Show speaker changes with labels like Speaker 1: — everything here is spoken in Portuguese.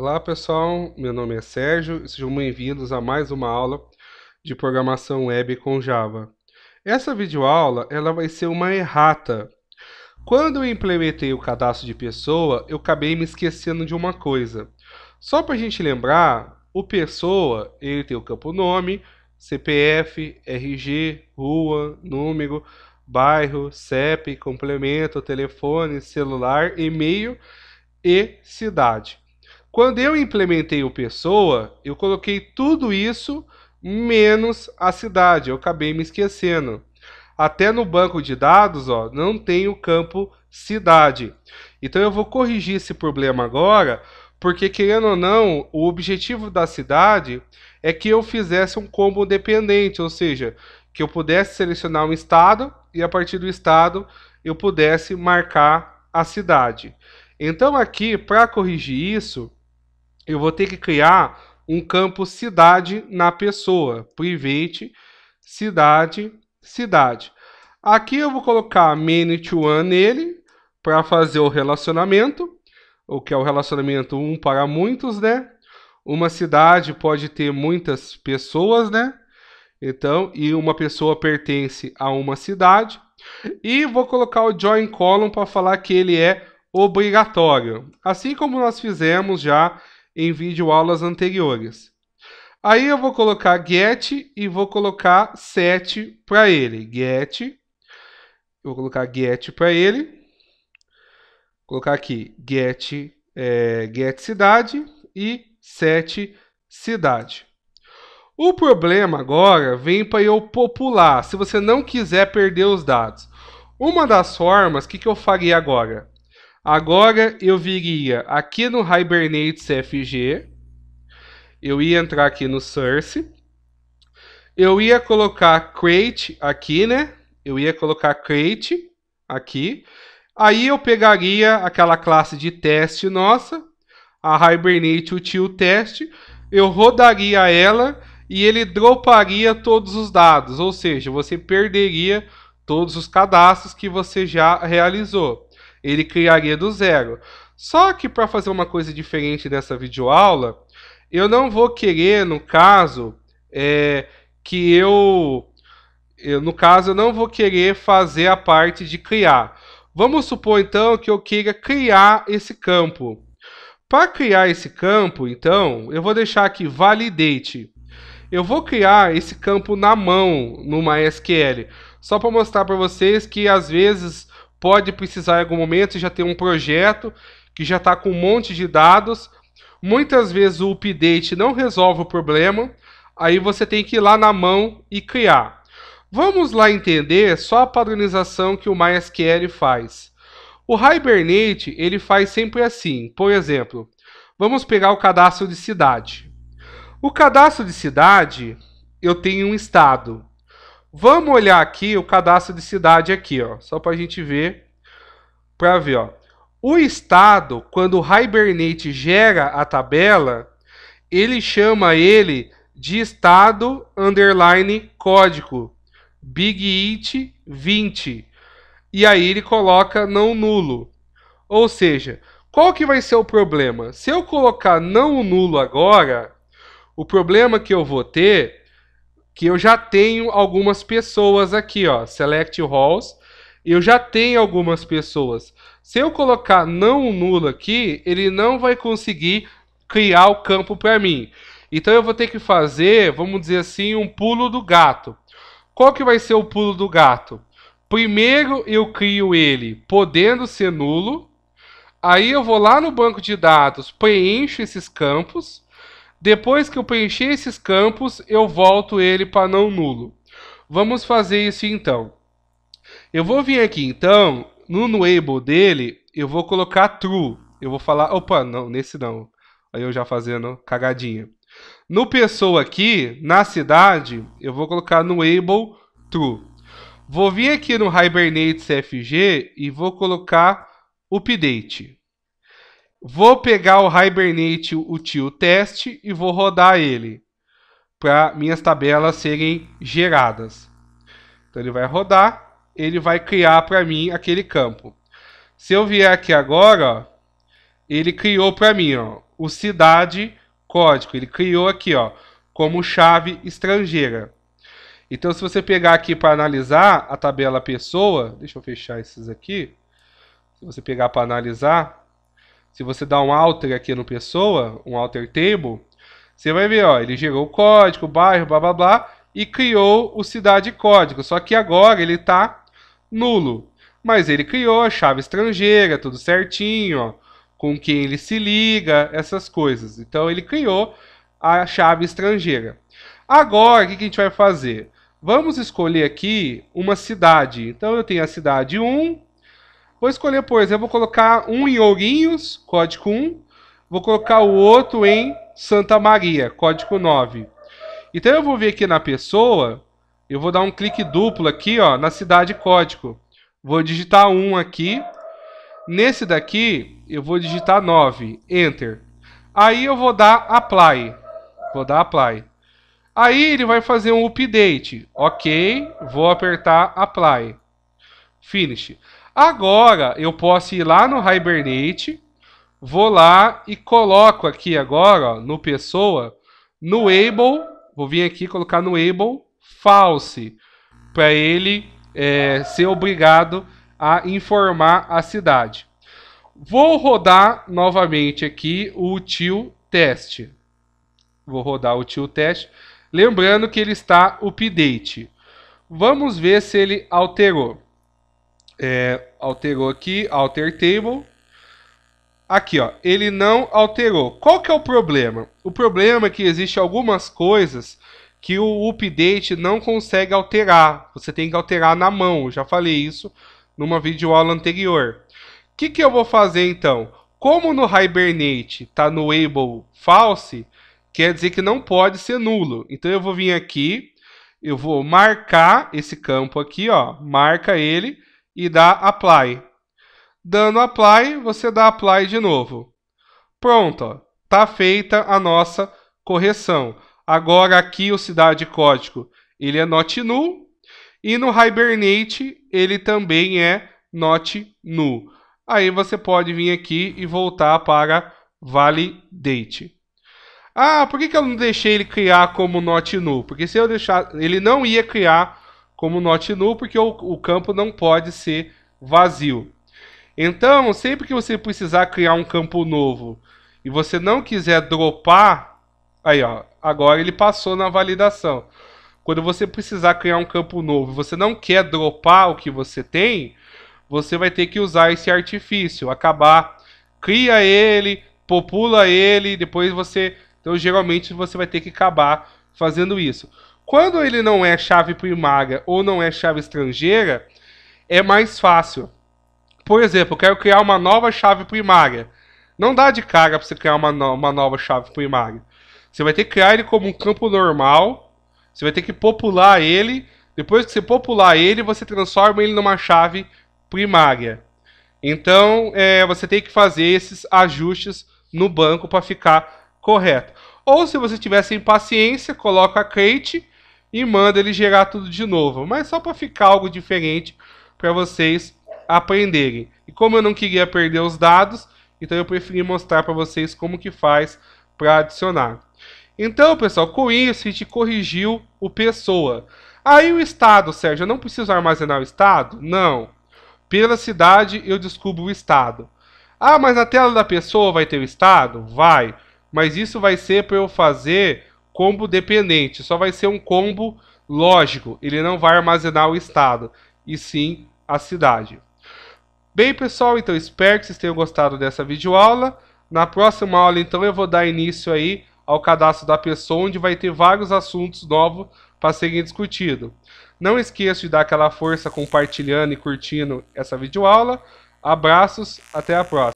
Speaker 1: Olá pessoal, meu nome é Sérgio e sejam bem-vindos a mais uma aula de programação web com Java. Essa videoaula ela vai ser uma errata. Quando eu implementei o cadastro de pessoa, eu acabei me esquecendo de uma coisa. Só para a gente lembrar, o pessoa ele tem o campo nome, CPF, RG, rua, número, bairro, CEP, complemento, telefone, celular, e-mail e cidade. Quando eu implementei o Pessoa, eu coloquei tudo isso menos a cidade. Eu acabei me esquecendo. Até no banco de dados, ó, não tem o campo cidade. Então eu vou corrigir esse problema agora, porque querendo ou não, o objetivo da cidade é que eu fizesse um combo dependente, ou seja, que eu pudesse selecionar um estado e a partir do estado eu pudesse marcar a cidade. Então aqui, para corrigir isso, eu vou ter que criar um campo cidade na pessoa, private, cidade, cidade. Aqui eu vou colocar many to one nele para fazer o relacionamento, o que é o relacionamento um para muitos, né? Uma cidade pode ter muitas pessoas, né? Então, e uma pessoa pertence a uma cidade. E vou colocar o join column para falar que ele é obrigatório. Assim como nós fizemos já em videoaulas anteriores. Aí eu vou colocar get e vou colocar set para ele. Get, vou colocar get para ele. Vou colocar aqui get, é, get cidade e set cidade. O problema agora vem para eu popular, se você não quiser perder os dados. Uma das formas, o que, que eu faria agora? Agora eu viria aqui no Hibernate CFG, eu ia entrar aqui no Source, eu ia colocar Create aqui, né? Eu ia colocar Create aqui, aí eu pegaria aquela classe de teste nossa, a Hibernate Util Test, eu rodaria ela e ele droparia todos os dados, ou seja, você perderia todos os cadastros que você já realizou ele criaria do zero. Só que para fazer uma coisa diferente nessa videoaula, eu não vou querer, no caso, é, que eu, eu, no caso, eu não vou querer fazer a parte de criar. Vamos supor então que eu queira criar esse campo. Para criar esse campo, então, eu vou deixar aqui validate. Eu vou criar esse campo na mão no MySQL, só para mostrar para vocês que às vezes pode precisar em algum momento, e já tem um projeto que já está com um monte de dados. Muitas vezes o update não resolve o problema, aí você tem que ir lá na mão e criar. Vamos lá entender só a padronização que o MySQL faz. O Hibernate ele faz sempre assim. Por exemplo, vamos pegar o cadastro de cidade. O cadastro de cidade eu tenho um estado. Vamos olhar aqui o cadastro de cidade aqui, ó, só para a gente ver, para ver, ó. O estado, quando o Hibernate gera a tabela, ele chama ele de estado underline código big it 20 e aí ele coloca não nulo. Ou seja, qual que vai ser o problema? Se eu colocar não nulo agora, o problema que eu vou ter que eu já tenho algumas pessoas aqui, ó, select halls, eu já tenho algumas pessoas. Se eu colocar não nulo aqui, ele não vai conseguir criar o campo para mim. Então eu vou ter que fazer, vamos dizer assim, um pulo do gato. Qual que vai ser o pulo do gato? Primeiro eu crio ele podendo ser nulo, aí eu vou lá no banco de dados, preencho esses campos, depois que eu preencher esses campos, eu volto ele para não nulo. Vamos fazer isso então. Eu vou vir aqui então, no enable dele, eu vou colocar true. Eu vou falar, opa, não, nesse não. Aí eu já fazendo cagadinha. No pessoa aqui, na cidade, eu vou colocar no enable true. Vou vir aqui no Hibernate CFG e vou colocar update. Vou pegar o Hibernate Util Test e vou rodar ele para minhas tabelas serem geradas. Então ele vai rodar, ele vai criar para mim aquele campo. Se eu vier aqui agora, ó, ele criou para mim ó, o cidade código. Ele criou aqui ó, como chave estrangeira. Então, se você pegar aqui para analisar a tabela pessoa, deixa eu fechar esses aqui. Se você pegar para analisar, se você dá um alter aqui no pessoa, um alter table, você vai ver, ó, ele gerou o código, bairro, blá blá blá, e criou o cidade código. Só que agora ele está nulo. Mas ele criou a chave estrangeira, tudo certinho, ó, com quem ele se liga, essas coisas. Então ele criou a chave estrangeira. Agora, o que a gente vai fazer? Vamos escolher aqui uma cidade. Então eu tenho a cidade 1, Vou escolher, por exemplo, vou colocar um em Ourinhos, código 1. Vou colocar o outro em Santa Maria, código 9. Então eu vou vir aqui na pessoa, eu vou dar um clique duplo aqui, ó, na cidade código. Vou digitar 1 aqui. Nesse daqui, eu vou digitar 9, enter. Aí eu vou dar apply. Vou dar apply. Aí ele vai fazer um update. OK, vou apertar apply. Finish. Agora eu posso ir lá no Hibernate, vou lá e coloco aqui agora ó, no Pessoa, no Able, vou vir aqui colocar no Able False, para ele é, ser obrigado a informar a cidade. Vou rodar novamente aqui o util test. Vou rodar o util test. Lembrando que ele está update. Vamos ver se ele alterou. É, alterou aqui, alter table. Aqui, ó, ele não alterou. Qual que é o problema? O problema é que existe algumas coisas que o update não consegue alterar. Você tem que alterar na mão. Eu já falei isso numa videoaula anterior. O que, que eu vou fazer então? Como no Hibernate está no able false, quer dizer que não pode ser nulo. Então eu vou vir aqui, eu vou marcar esse campo aqui, ó, marca ele e dá apply. Dando apply, você dá apply de novo. Pronto, está feita a nossa correção. Agora aqui o cidade código, ele é not null e no Hibernate ele também é not null. Aí você pode vir aqui e voltar para validate. Ah, por que, que eu não deixei ele criar como not null? Porque se eu deixar, ele não ia criar como note nu, porque o, o campo não pode ser vazio. Então, sempre que você precisar criar um campo novo e você não quiser dropar, aí ó, agora ele passou na validação. Quando você precisar criar um campo novo, você não quer dropar o que você tem, você vai ter que usar esse artifício, acabar, cria ele, popula ele, depois você, então geralmente você vai ter que acabar fazendo isso. Quando ele não é chave primária ou não é chave estrangeira, é mais fácil. Por exemplo, eu quero criar uma nova chave primária. Não dá de cara para você criar uma, no uma nova chave primária. Você vai ter que criar ele como um campo normal. Você vai ter que popular ele. Depois que você popular ele, você transforma ele numa chave primária. Então, é, você tem que fazer esses ajustes no banco para ficar correto. Ou se você tiver sem paciência, coloca a crate e manda ele gerar tudo de novo. Mas só para ficar algo diferente para vocês aprenderem. E como eu não queria perder os dados, então eu preferi mostrar para vocês como que faz para adicionar. Então, pessoal, com isso a gente corrigiu o pessoa. Aí o estado, Sérgio, eu não preciso armazenar o estado? Não. Pela cidade eu descubro o estado. Ah, mas na tela da pessoa vai ter o estado? Vai. Mas isso vai ser para eu fazer combo dependente. Só vai ser um combo lógico. Ele não vai armazenar o estado, e sim a cidade. Bem, pessoal, então espero que vocês tenham gostado dessa videoaula. Na próxima aula, então, eu vou dar início aí ao cadastro da pessoa, onde vai ter vários assuntos novos para serem discutidos. Não esqueça de dar aquela força compartilhando e curtindo essa videoaula. Abraços, até a próxima.